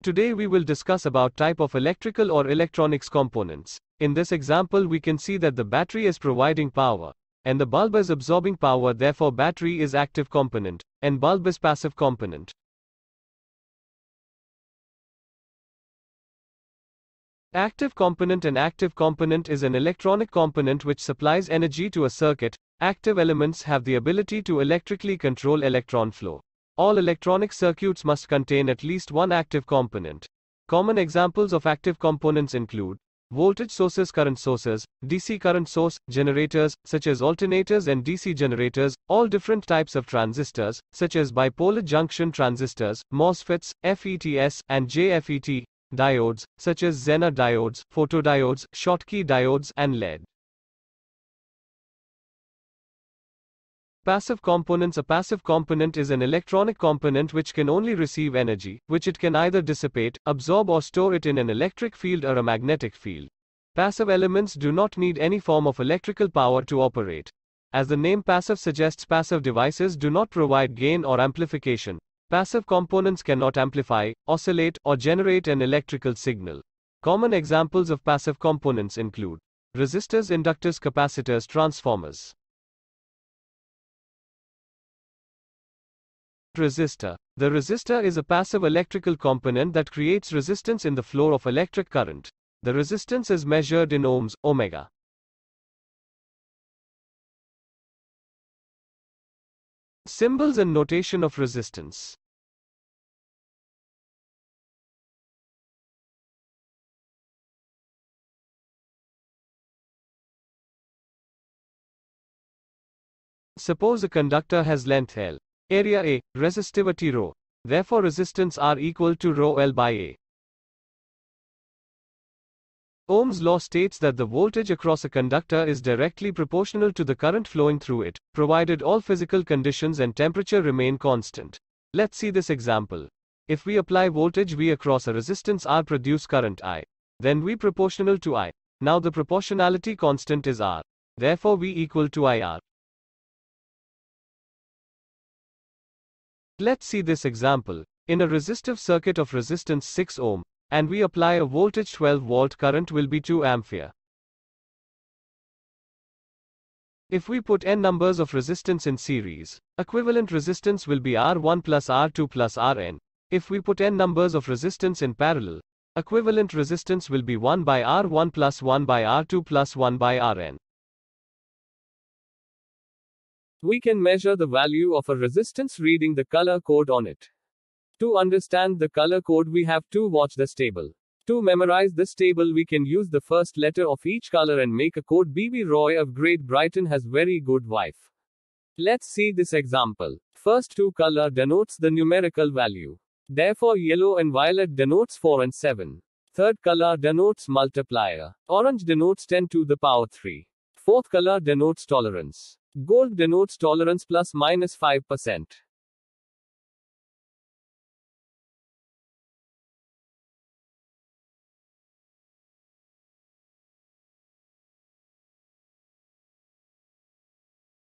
Today we will discuss about type of electrical or electronics components. In this example we can see that the battery is providing power, and the bulb is absorbing power therefore battery is active component, and bulb is passive component. Active component An active component is an electronic component which supplies energy to a circuit. Active elements have the ability to electrically control electron flow. All electronic circuits must contain at least one active component. Common examples of active components include voltage sources, current sources, DC current source, generators, such as alternators and DC generators, all different types of transistors, such as bipolar junction transistors, MOSFETs, FETs, and JFET, diodes, such as Zener diodes, photodiodes, Schottky diodes, and LED. Passive components A passive component is an electronic component which can only receive energy, which it can either dissipate, absorb or store it in an electric field or a magnetic field. Passive elements do not need any form of electrical power to operate. As the name passive suggests passive devices do not provide gain or amplification. Passive components cannot amplify, oscillate, or generate an electrical signal. Common examples of passive components include resistors, inductors, capacitors, transformers. resistor. The resistor is a passive electrical component that creates resistance in the flow of electric current. The resistance is measured in ohms, omega. Symbols and notation of resistance. Suppose a conductor has length L Area A, resistivity rho. Therefore resistance R equal to rho L by A. Ohm's law states that the voltage across a conductor is directly proportional to the current flowing through it, provided all physical conditions and temperature remain constant. Let's see this example. If we apply voltage V across a resistance R produce current I, then V proportional to I. Now the proportionality constant is R. Therefore V equal to IR. Let's see this example. In a resistive circuit of resistance 6 ohm, and we apply a voltage 12 volt current will be 2 ampere. If we put n numbers of resistance in series, equivalent resistance will be R1 plus R2 plus Rn. If we put n numbers of resistance in parallel, equivalent resistance will be 1 by R1 plus 1 by R2 plus 1 by Rn. We can measure the value of a resistance reading the color code on it. To understand the color code, we have to watch this table. To memorize this table, we can use the first letter of each color and make a code. BB Roy of Great Britain has very good wife. Let's see this example. First two color denotes the numerical value. Therefore, yellow and violet denotes 4 and 7. Third color denotes multiplier. Orange denotes 10 to the power 3. Fourth color denotes tolerance. Gold denotes tolerance plus minus 5%.